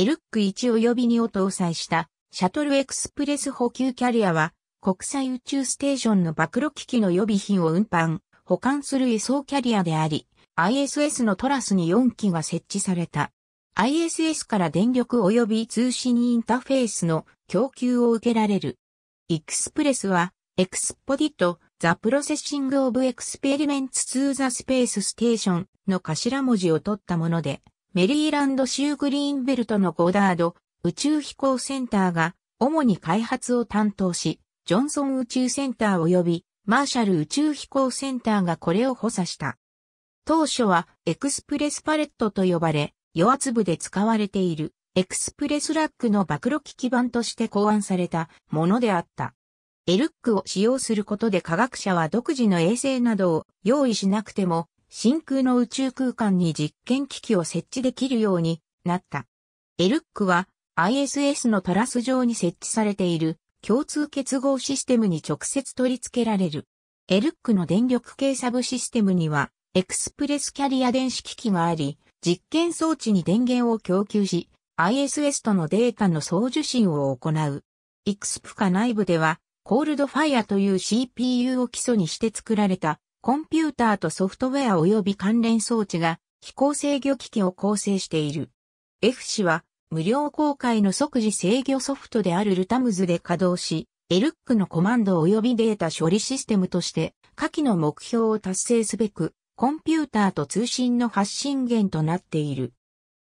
エルック1及び2を搭載したシャトルエクスプレス補給キャリアは国際宇宙ステーションの暴露機器の予備品を運搬、保管する輸送キャリアであり、ISS のトラスに4機が設置された。ISS から電力及び通信インターフェースの供給を受けられる。エクスプレスは、エクスポディとザ・プロセッシング・オブ・エクスペリメンツ・ツー・ザ・スペース・ステーションの頭文字を取ったもので、メリーランド州グリーンベルトのゴダード宇宙飛行センターが主に開発を担当し、ジョンソン宇宙センター及びマーシャル宇宙飛行センターがこれを補佐した。当初はエクスプレスパレットと呼ばれ、余圧部で使われているエクスプレスラックの暴露機基盤として考案されたものであった。エルックを使用することで科学者は独自の衛星などを用意しなくても真空の宇宙空間に実験機器を設置できるようになった。エルックは ISS のトラス上に設置されている共通結合システムに直接取り付けられる。エルックの電力系サブシステムにはエクスプレスキャリア電子機器があり、実験装置に電源を供給し、ISS とのデータの送受信を行う。イクスプカ内部では、コールドファイアという CPU を基礎にして作られたコンピューターとソフトウェア及び関連装置が飛行制御機器を構成している。F 氏は無料公開の即時制御ソフトであるルタムズで稼働し、エルックのコマンド及びデータ処理システムとして下記の目標を達成すべく、コンピューターと通信の発信源となっている。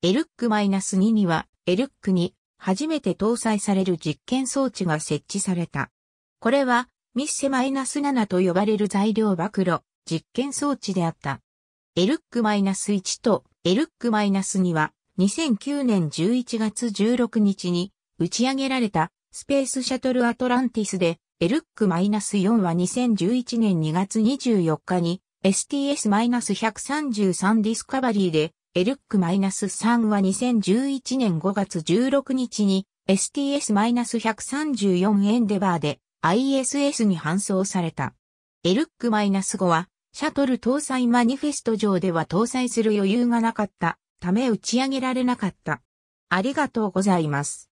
エルック -2 には、エルックに初めて搭載される実験装置が設置された。これはミッセ -7 と呼ばれる材料曝露、実験装置であった。エルック -1 とエルック -2 は2009年11月16日に打ち上げられたスペースシャトルアトランティスで、エルック -4 は2011年2月24日に STS-133 ディスカバリーで、エルック -3 は2011年5月16日に STS-134 エンデバーで ISS に搬送された。エルック -5 は、シャトル搭載マニフェスト上では搭載する余裕がなかったため打ち上げられなかった。ありがとうございます。